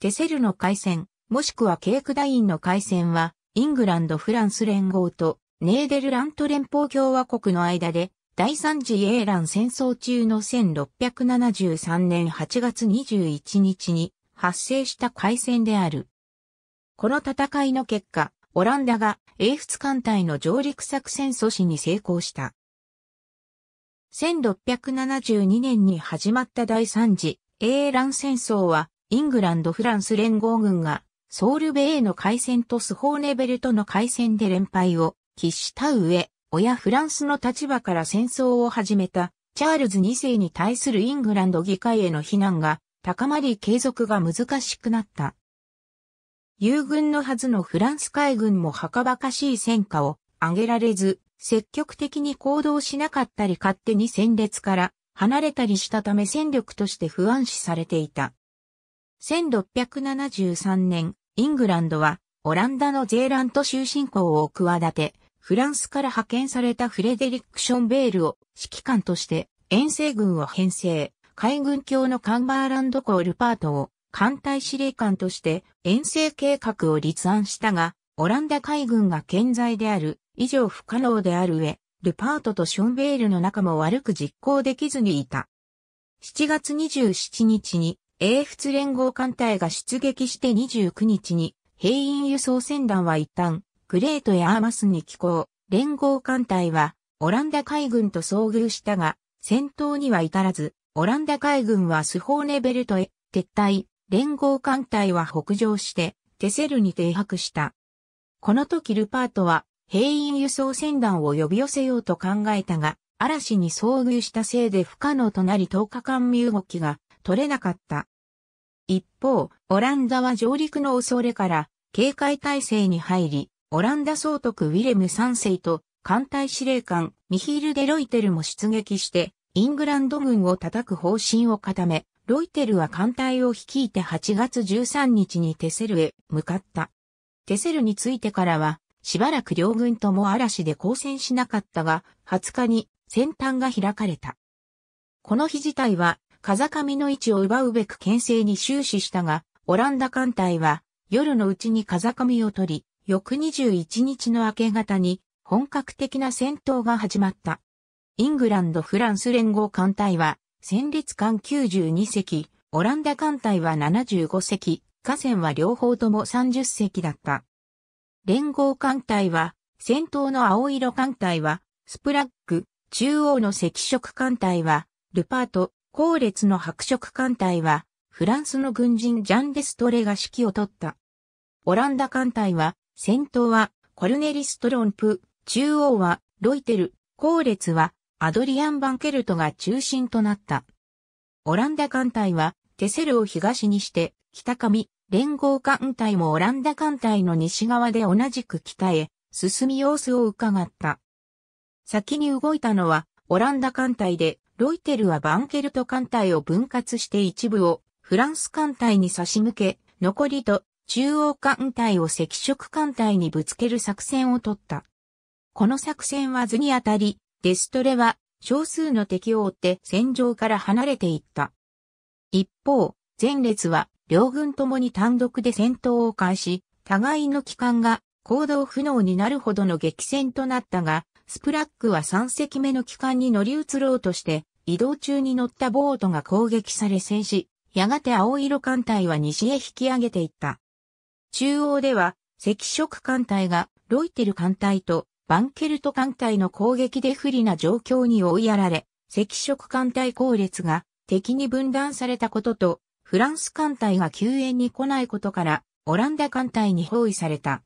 テセルの海戦、もしくはケークダインの海戦は、イングランド・フランス連合とネーデルラント連邦共和国の間で、第三次英蘭戦争中の1673年8月21日に発生した海戦である。この戦いの結果、オランダが英仏艦隊の上陸作戦阻止に成功した。1672年に始まった第三次英蘭戦争はイングランド・フランス連合軍が、ソウルベイの海戦とスホーネベルトの海戦で連敗を喫した上、親フランスの立場から戦争を始めたチャールズ2世に対するイングランド議会への非難が高まり継続が難しくなった。友軍のはずのフランス海軍もはかばかしい戦果を上げられず、積極的に行動しなかったり勝手に戦列から離れたりしたため戦力として不安視されていた。1673年、イングランドは、オランダのゼーラント終身校を企て、フランスから派遣されたフレデリック・ションベールを指揮官として遠征軍を編成、海軍卿のカンバーランド校ルパートを艦隊司令官として遠征計画を立案したが、オランダ海軍が健在である以上不可能である上、ルパートとションベールの仲も悪く実行できずにいた。7月27日に英仏連合艦隊が出撃して29日に、兵員輸送船団は一旦、グレートやアーマスに寄港。連合艦隊は、オランダ海軍と遭遇したが、戦闘には至らず、オランダ海軍はスホーネベルトへ撤退、連合艦隊は北上して、テセルに停泊した。この時ルパートは、兵員輸送船団を呼び寄せようと考えたが、嵐に遭遇したせいで不可能となり10日間身動きが取れなかった。一方、オランダは上陸の恐れから警戒態勢に入り、オランダ総督ウィレム3世と艦隊司令官ミヒール・デ・ロイテルも出撃して、イングランド軍を叩く方針を固め、ロイテルは艦隊を率いて8月13日にテセルへ向かった。テセルについてからは、しばらく両軍とも嵐で交戦しなかったが、20日に戦端が開かれた。この日自体は風上の位置を奪うべく牽制に終始したが、オランダ艦隊は夜のうちに風上を取り、翌21日の明け方に本格的な戦闘が始まった。イングランド・フランス連合艦隊は戦列艦92隻、オランダ艦隊は75隻、河川は両方とも30隻だった。連合艦隊は、先頭の青色艦隊は、スプラッグ、中央の赤色艦隊は、ルパート、後列の白色艦隊は、フランスの軍人ジャン・デストレが指揮を取った。オランダ艦隊は、先頭はコルネリストロンプ、中央はロイテル、後列はアドリアン・バンケルトが中心となった。オランダ艦隊は、テセルを東にして、北上、連合艦隊もオランダ艦隊の西側で同じく北へ、進み様子を伺った。先に動いたのは、オランダ艦隊で、ロイテルはバンケルト艦隊を分割して一部をフランス艦隊に差し向け、残りと中央艦隊を赤色艦隊にぶつける作戦を取った。この作戦は図にあたり、デストレは少数の敵を追って戦場から離れていった。一方、前列は両軍ともに単独で戦闘を開始、互いの機関が行動不能になるほどの激戦となったが、スプラックは3隻目の機関に乗り移ろうとして、移動中に乗ったボートが攻撃され戦死、やがて青色艦隊は西へ引き上げていった。中央では、赤色艦隊がロイテル艦隊とバンケルト艦隊の攻撃で不利な状況に追いやられ、赤色艦隊後列が敵に分断されたことと、フランス艦隊が救援に来ないことから、オランダ艦隊に包囲された。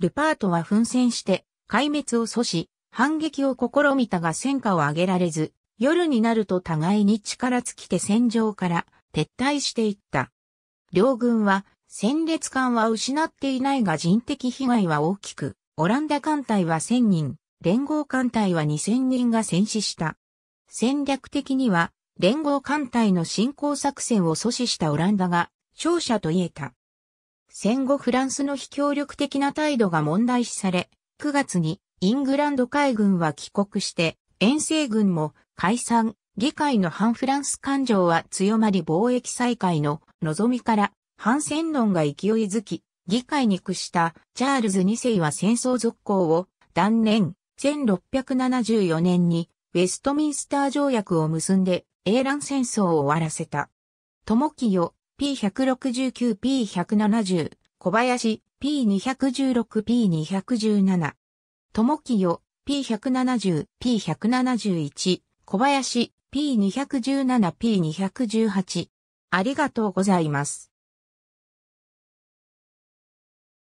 ルパートは奮戦して、壊滅を阻止、反撃を試みたが戦果を上げられず、夜になると互いに力尽きて戦場から撤退していった。両軍は戦列艦は失っていないが人的被害は大きく、オランダ艦隊は1000人、連合艦隊は2000人が戦死した。戦略的には、連合艦隊の進行作戦を阻止したオランダが、勝者と言えた。戦後フランスの非協力的な態度が問題視され、9月にイングランド海軍は帰国して、遠征軍も解散、議会の反フランス感情は強まり貿易再開の望みから反戦論が勢いづき、議会に屈したチャールズ2世は戦争続行を断念、1674年にウェストミンスター条約を結んで英乱戦争を終わらせた。友清 P169P170 小林 P216P217 友清 P170P171 小林 P217P218。ありがとうございます。